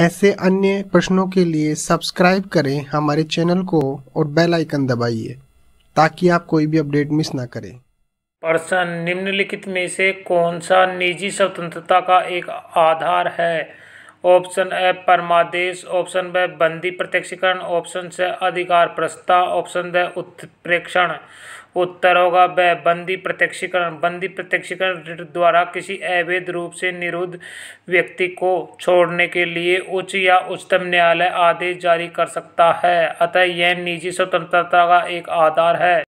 ऐसे अन्य प्रश्नों के लिए सब्सक्राइब करें हमारे चैनल को और बेल आइकन दबाइए ताकि आप कोई भी अपडेट मिस ना करें प्रश्न निम्नलिखित में से कौन सा निजी स्वतंत्रता का एक आधार है ऑप्शन ए परमादेश ऑप्शन ब बंदी प्रत्यक्षीकरण ऑप्शन से अधिकार प्रस्ताव ऑप्शन द उत्प्रेक्षण उत्तर होगा ब बंदी प्रत्यक्षीकरण बंदी प्रत्यक्षीकरण द्वारा किसी अवैध रूप से निरुद्ध व्यक्ति को छोड़ने के लिए उच्च या उच्चतम न्यायालय आदेश जारी कर सकता है अतः यह निजी स्वतंत्रता का एक आधार है